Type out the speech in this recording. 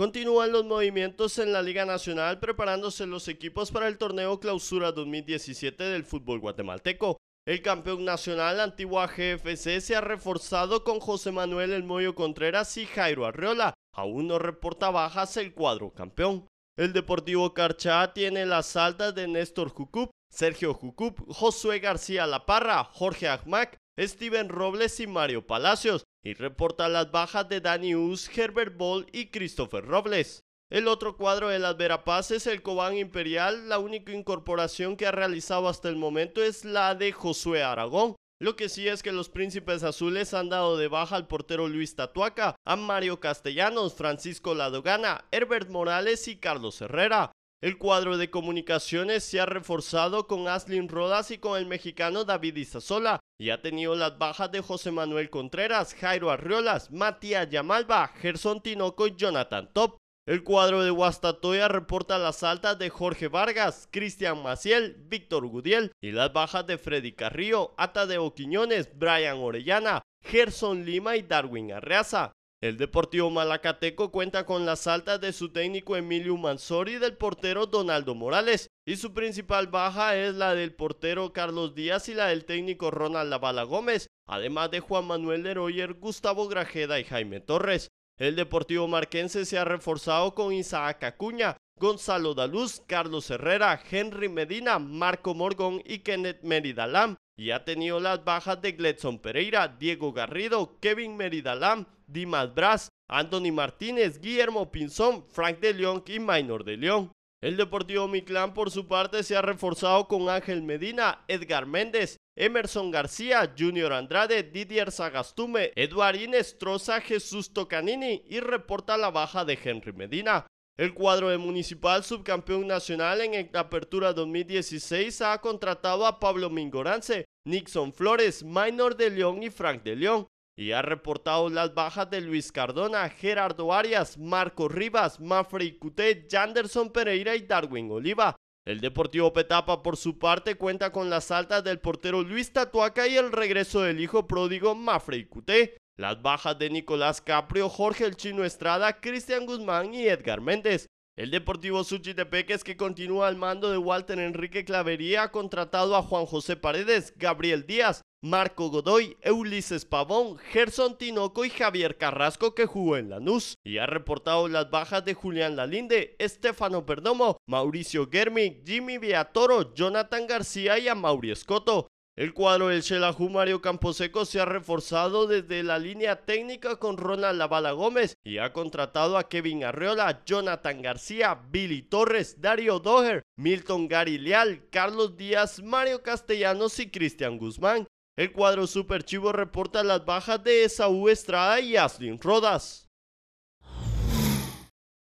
Continúan los movimientos en la Liga Nacional preparándose los equipos para el torneo Clausura 2017 del fútbol guatemalteco. El campeón nacional antigua GFC se ha reforzado con José Manuel El Moyo Contreras y Jairo Arriola. Aún no reporta bajas el cuadro campeón. El Deportivo Carchá tiene las altas de Néstor Jucup, Sergio Jucup, Josué García Laparra, Jorge Agmac, Steven Robles y Mario Palacios, y reporta las bajas de Dani Us, Herbert Ball y Christopher Robles. El otro cuadro de las Verapaz es el Cobán Imperial, la única incorporación que ha realizado hasta el momento es la de Josué Aragón. Lo que sí es que los príncipes azules han dado de baja al portero Luis Tatuaca, a Mario Castellanos, Francisco Ladogana, Herbert Morales y Carlos Herrera. El cuadro de comunicaciones se ha reforzado con Aslin Rodas y con el mexicano David Izazola y ha tenido las bajas de José Manuel Contreras, Jairo Arriolas, Matías Yamalba, Gerson Tinoco y Jonathan Top. El cuadro de Huastatoya reporta las altas de Jorge Vargas, Cristian Maciel, Víctor Gudiel y las bajas de Freddy Carrillo, de Oquiñones, Brian Orellana, Gerson Lima y Darwin Arreaza. El Deportivo Malacateco cuenta con las altas de su técnico Emilio Mansori y del portero Donaldo Morales, y su principal baja es la del portero Carlos Díaz y la del técnico Ronald Lavala Gómez, además de Juan Manuel Leroyer, Gustavo Grajeda y Jaime Torres. El Deportivo Marquense se ha reforzado con Isaac Acuña, Gonzalo Daluz, Carlos Herrera, Henry Medina, Marco Morgón y Kenneth Meridalam. Y ha tenido las bajas de Gledson Pereira, Diego Garrido, Kevin Meridalam, Dimas Braz, Anthony Martínez, Guillermo Pinzón, Frank de León y Minor de León. El Deportivo Miclán por su parte se ha reforzado con Ángel Medina, Edgar Méndez, Emerson García, Junior Andrade, Didier Sagastume, Eduard Inés Jesús Tocanini y reporta la baja de Henry Medina. El cuadro de Municipal subcampeón nacional en Apertura 2016 ha contratado a Pablo Mingorance, Nixon Flores, Minor de León y Frank de León, y ha reportado las bajas de Luis Cardona, Gerardo Arias, Marco Rivas, Mafrey Cuté, Janderson Pereira y Darwin Oliva. El Deportivo Petapa, por su parte, cuenta con las altas del portero Luis Tatuaca y el regreso del hijo pródigo Mafrey Cuté. Las bajas de Nicolás Caprio, Jorge El Chino Estrada, Cristian Guzmán y Edgar Méndez. El Deportivo Suchitepeques que continúa al mando de Walter Enrique Clavería ha contratado a Juan José Paredes, Gabriel Díaz, Marco Godoy, Eulises Pavón, Gerson Tinoco y Javier Carrasco que jugó en Lanús y ha reportado las bajas de Julián Lalinde, Estefano Perdomo, Mauricio Germi, Jimmy Viatoro, Jonathan García y Amaury Escoto. El cuadro del Shelahu Mario Camposeco se ha reforzado desde la línea técnica con Ronald Lavala Gómez y ha contratado a Kevin Arreola, Jonathan García, Billy Torres, Dario Doher, Milton Garilial, Carlos Díaz, Mario Castellanos y Cristian Guzmán. El cuadro Superchivo reporta las bajas de Esaú Estrada y Aslin Rodas.